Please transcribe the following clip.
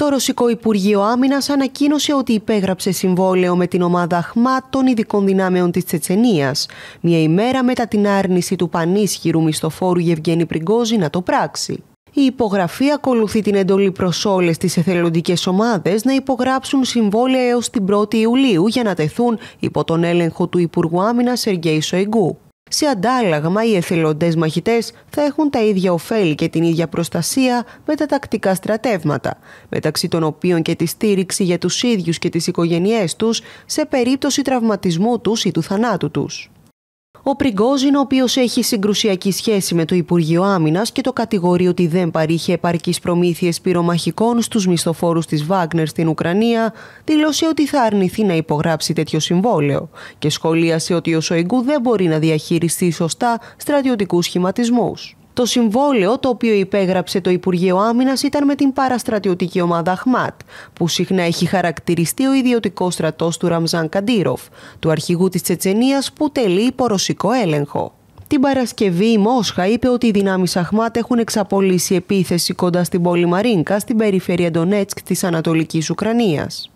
Το Ρωσικό Υπουργείο Άμυνας ανακοίνωσε ότι υπέγραψε συμβόλαιο με την ομάδα ΧΜΑ των ειδικών δυνάμεων της Τσετσενίας, μία ημέρα μετά την άρνηση του πανίσχυρου μισθοφόρου Γευγένη Πριγκόζη να το πράξει. Η υπογραφή ακολουθεί την εντολή προς όλες τις εθελοντικές ομάδες να υπογράψουν συμβόλαια έως την 1η Ιουλίου για να τεθούν υπό τον έλεγχο του Υπουργού Άμυνας Σεργέη Σοϊγκού. Σε αντάλλαγμα, οι εθελοντές μαχητές θα έχουν τα ίδια ωφέλη και την ίδια προστασία με τα τακτικά στρατεύματα, μεταξύ των οποίων και τη στήριξη για τους ίδιους και τις οικογένειές τους σε περίπτωση τραυματισμού τους ή του θανάτου τους. Ο Πριγκόζιν, ο οποίος έχει συγκρουσιακή σχέση με το Υπουργείο Άμυνας και το κατηγορεί ότι δεν παρήχε επαρκείς προμήθειες πυρομαχικών στους μισθοφόρους της Βάγκνερ στην Ουκρανία, δήλωσε ότι θα αρνηθεί να υπογράψει τέτοιο συμβόλαιο και σχολίασε ότι ο Σοϊγκού δεν μπορεί να διαχειριστεί σωστά στρατιωτικούς σχηματισμούς. Το συμβόλαιο το οποίο υπέγραψε το Υπουργείο Άμυνας ήταν με την παραστρατιωτική ομάδα Αχμάτ, που συχνά έχει χαρακτηριστεί ο ιδιωτικός στρατός του Ραμζάν Καντήροφ, του αρχηγού της Τσετσενίας που τελεί υπορωσικό έλεγχο. Την Παρασκευή η Μόσχα είπε ότι οι δυνάμεις Αχμάτ έχουν εξαπολύσει επίθεση κοντά στην πόλη Μαρίνκα στην περιφέρεια Ντονέτσκ της Ανατολικής Ουκρανίας.